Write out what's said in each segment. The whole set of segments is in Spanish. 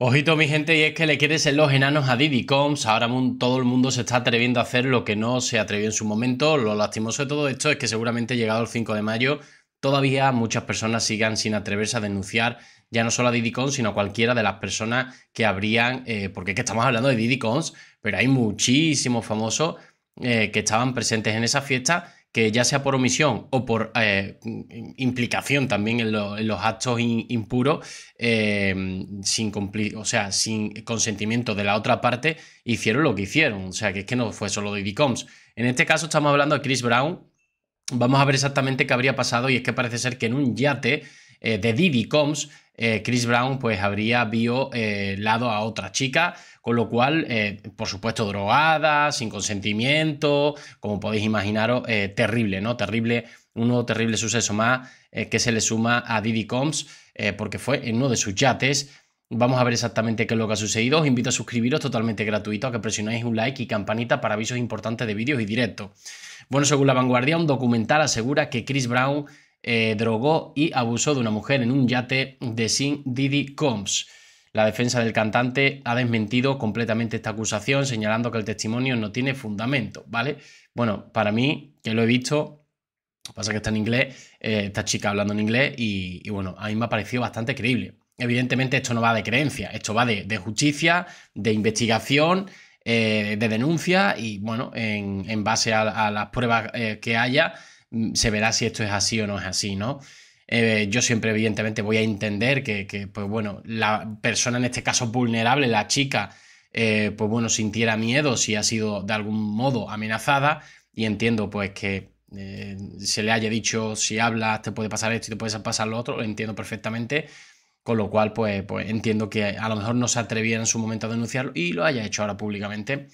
Ojito mi gente, y es que le quieres ser los enanos a Diddy Ahora todo el mundo se está atreviendo a hacer lo que no se atrevió en su momento. Lo lastimoso de todo esto es que seguramente llegado el 5 de mayo, todavía muchas personas sigan sin atreverse a denunciar ya no solo a Diddy sino a cualquiera de las personas que habrían, eh, porque es que estamos hablando de Diddy pero hay muchísimos famosos eh, que estaban presentes en esa fiesta que ya sea por omisión o por eh, implicación también en, los actos impuros, eh, sin cumplir, o sea, sin consentimiento de la otra parte, hicieron lo que hicieron. O sea, que es que no fue solo de Combs. En este caso estamos hablando de Chris Brown. Vamos a ver exactamente qué habría pasado y es que parece ser que en un yate eh, de Diddy Combs, eh, Chris Brown pues habría violado eh, a otra chica, con lo cual, por supuesto, drogada, sin consentimiento, como podéis imaginaros, terrible, ¿no? Terrible, un nuevo terrible suceso más que se le suma a Diddy Combs, porque fue en uno de sus yates. Vamos a ver exactamente qué es lo que ha sucedido. Os invito a suscribiros totalmente gratuito, a que presionéis un like y campanita para avisos importantes de vídeos y directos. Bueno, según La Vanguardia, un documental asegura que Chris Brown eh, drogó y abusó de una mujer en un yate de Sin Didi Combs. La defensa del cantante ha desmentido completamente esta acusación, señalando que el testimonio no tiene fundamento, ¿vale? Bueno, para mí, que lo he visto, pasa que está en inglés, eh, esta chica hablando en inglés, y, bueno, a mí me ha parecido bastante creíble. Evidentemente, esto no va de creencia, esto va de, justicia, de investigación, eh, de denuncia, y bueno, en, base a, las pruebas que haya, Mm, se verá si esto es así o no es así, ¿no? Eh, yo siempre, evidentemente, voy a entender que, pues bueno, la persona en este caso vulnerable, la chica, eh, pues bueno, sintiera miedo si ha sido de algún modo amenazada y entiendo pues que eh, se le haya dicho si hablas te puede pasar esto y te puede pasar lo otro, lo entiendo perfectamente, con lo cual pues, pues entiendo que a lo mejor no se atreviera en su momento a denunciarlo y lo haya hecho ahora públicamente.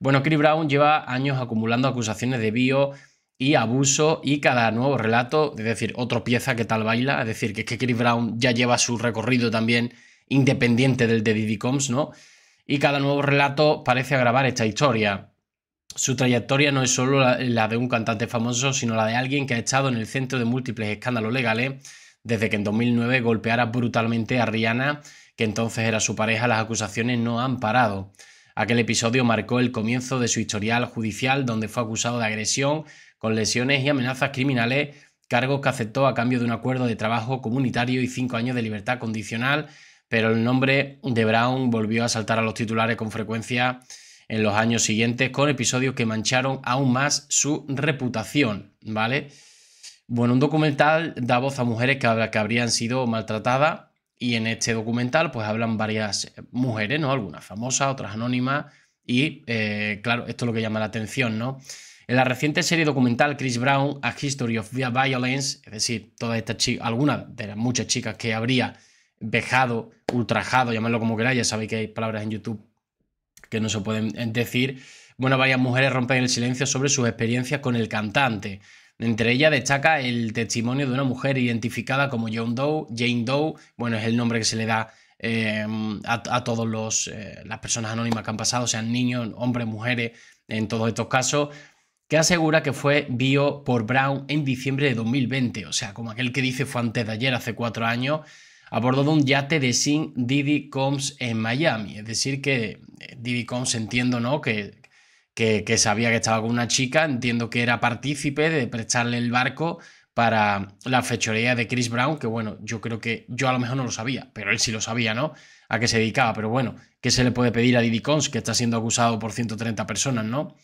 Bueno, Chris Brown lleva años acumulando acusaciones de bio y abuso y cada nuevo relato, es decir, otra pieza que tal baila, es decir, que, que Chris Brown ya lleva su recorrido también independiente del de Diddy Combs, ¿no? Y cada nuevo relato parece agravar esta historia. Su trayectoria no es solo la, la de un cantante famoso, sino la de alguien que ha estado en el centro de múltiples escándalos legales desde que en 2009 golpeara brutalmente a Rihanna, que entonces era su pareja, las acusaciones no han parado. Aquel episodio marcó el comienzo de su historial judicial donde fue acusado de agresión con lesiones y amenazas criminales, cargos que aceptó a cambio de un acuerdo de trabajo comunitario y cinco años de libertad condicional, pero el nombre de Brown volvió a saltar a los titulares con frecuencia en los años siguientes con episodios que mancharon aún más su reputación, ¿vale? Bueno, un documental da voz a mujeres que, habrían sido maltratadas y en este documental pues hablan varias eh, mujeres, ¿no? Algunas famosas, otras anónimas. Y eh, claro, esto es lo que llama la atención, ¿no? En la reciente serie documental Chris Brown, A History of Violence, es decir, todas estas chicas, algunas de las muchas chicas que habría vejado, ultrajado, llamadlo como queráis, ya sabéis que hay palabras en YouTube que no se pueden eh, decir. Bueno, varias mujeres rompen el silencio sobre sus experiencias con el cantante. Entre ellas destaca el testimonio de una mujer identificada como John Doe, Jane Doe, bueno, es el nombre que se le da em, a, todas eh, las personas anónimas que han pasado, sean niños, hombres, mujeres, en todos estos casos, que asegura que fue vio por Brown en diciembre de 2020, o sea, como aquel que dice fue antes de ayer, hace cuatro años, a de un yate de Sin Diddy Combs en Miami. Es decir, que eh, Diddy Combs entiendo, ¿no? Que, que, sabía que estaba con una chica, entiendo que era partícipe de prestarle el barco para la fechoría de Chris Brown, que bueno, yo creo que yo a lo mejor no lo sabía, pero él sí lo sabía, ¿no? A qué se dedicaba, pero bueno, ¿qué se le puede pedir a Diddy Cons, que está siendo acusado por 130 personas, ¿no?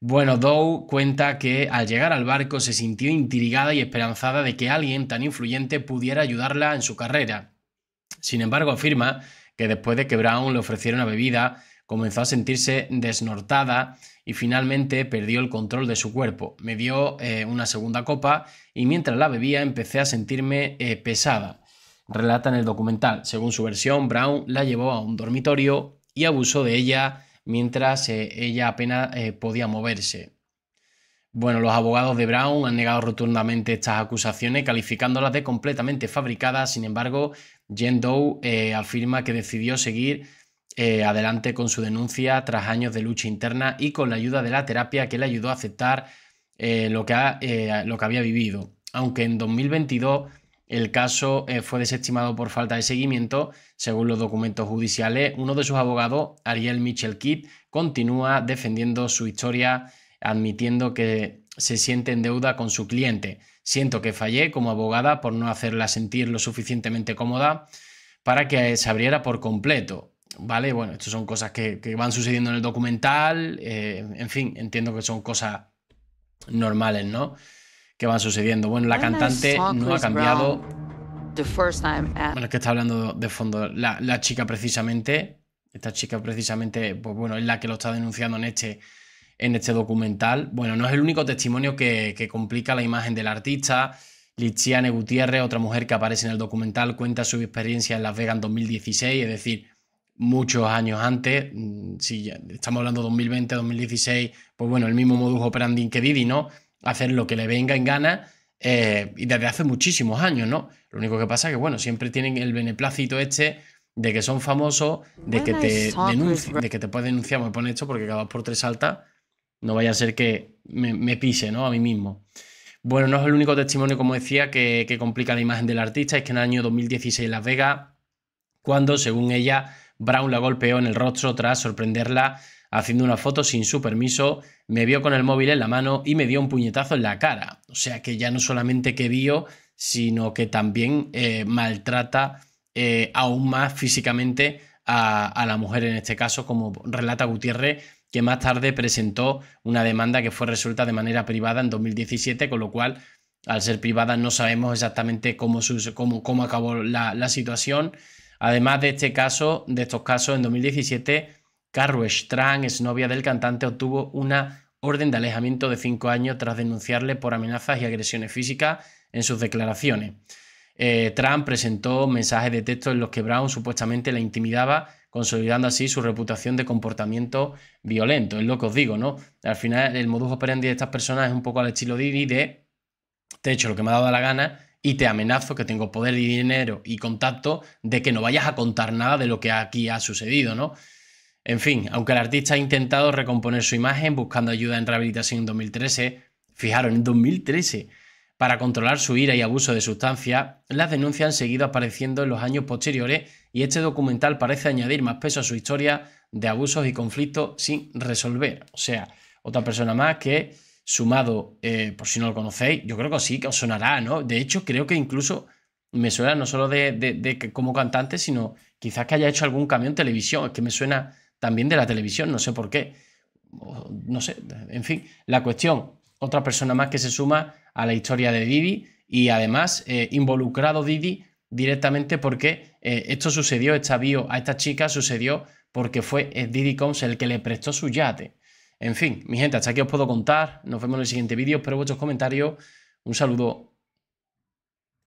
Bueno, Dow cuenta que al llegar al barco se sintió intrigada y esperanzada de que alguien tan influyente pudiera ayudarla en su carrera. Sin embargo, afirma que después de que Brown le ofreciera una bebida, comenzó a sentirse desnortada y finalmente perdió el control de su cuerpo. Me dio eh, una segunda copa y mientras la bebía empecé a sentirme eh, pesada. Relata en el documental. Según su versión, Brown la llevó a un dormitorio y abusó de ella mientras eh, ella apenas podía moverse. Bueno, los abogados de Brown han negado rotundamente estas acusaciones, calificándolas de completamente fabricadas. Sin embargo, Jen Doe afirma que decidió seguir eh, adelante con su denuncia tras años de lucha interna y con la ayuda de la terapia que le ayudó a aceptar eh, lo, que eh, lo que había vivido. Aunque en 2022 el caso fue desestimado por falta de seguimiento, según los documentos judiciales, uno de sus abogados, Ariel Mitchell Kidd, continúa defendiendo su historia, admitiendo que se siente en deuda con su cliente. Siento que fallé como abogada por no hacerla sentir lo suficientemente cómoda para que se abriera por completo ¿vale? Bueno, estas son cosas que, van sucediendo en el documental, eh, en fin, entiendo que son cosas normales, ¿no? Que van sucediendo. Bueno, la cantante no ha cambiado. Bueno, es que está hablando de fondo la, chica precisamente, esta chica precisamente, pues bueno, es la que lo está denunciando en este, en este documental. Bueno, no es el único testimonio que, que complica la imagen del artista. Lichiane Gutiérrez, otra mujer que aparece en el documental, cuenta su experiencia en Las Vegas en 2016, es decir, muchos años antes, mm, si estamos hablando de 2020, 2016, pues bueno, el mismo modus operandi que Didi, ¿no? Hacer lo que le venga en gana eh, y desde hace muchísimos años, ¿no? Lo único que pasa es que, bueno, siempre tienen el beneplácito este de que son famosos, de que te denuncian, de que te puedes denunciar, me pone esto porque acabas por tres altas no vaya a ser que me, pise, ¿no? A mí mismo. Bueno, no es el único testimonio, como decía, que, complica la imagen del artista, es que en el año 2016 Las Vegas, cuando, según ella, Brown la golpeó en el rostro tras sorprenderla haciendo una foto sin su permiso, me vio con el móvil en la mano y me dio un puñetazo en la cara. O sea que ya no solamente que vio, sino que también eh, maltrata eh, aún más físicamente a, la mujer en este caso, como relata Gutiérrez, que más tarde presentó una demanda que fue resuelta de manera privada en 2017, con lo cual, al ser privada, no sabemos exactamente cómo, cómo, acabó la, la situación. Además de este caso, de estos casos, en 2017, Strand es novia del cantante, obtuvo una orden de alejamiento de cinco años tras denunciarle por amenazas y agresiones físicas en sus declaraciones. Eh, Trump presentó mensajes de texto en los que Brown supuestamente la intimidaba, consolidando así su reputación de comportamiento violento. Es lo que os digo, ¿no? Al final, el modus operandi de estas personas es un poco al estilo Didi de, de hecho, lo que me ha dado la gana y te amenazo que tengo poder y dinero y contacto de que no vayas a contar nada de lo que aquí ha sucedido, ¿no? En fin, aunque el artista ha intentado recomponer su imagen buscando ayuda en rehabilitación en 2013, fijaros, en 2013, para controlar su ira y abuso de sustancias, las denuncias han seguido apareciendo en los años posteriores y este documental parece añadir más peso a su historia de abusos y conflictos sin resolver. O sea, otra persona más que sumado, eh, por si no lo conocéis, yo creo que sí que os sonará, ¿no? De hecho, creo que incluso me suena no solo de, de, como cantante, sino quizás que haya hecho algún cambio en televisión, es que me suena también de la televisión, no sé por qué, no sé, en fin, la cuestión, otra persona más que se suma a la historia de Didi y además eh, involucrado Didi directamente porque eh, esto sucedió, esta bio a esta chica sucedió porque fue Didi Combs el que le prestó su yate. En fin, mi gente, hasta aquí os puedo contar. Nos vemos en el siguiente vídeo. Espero vuestros comentarios. Un saludo.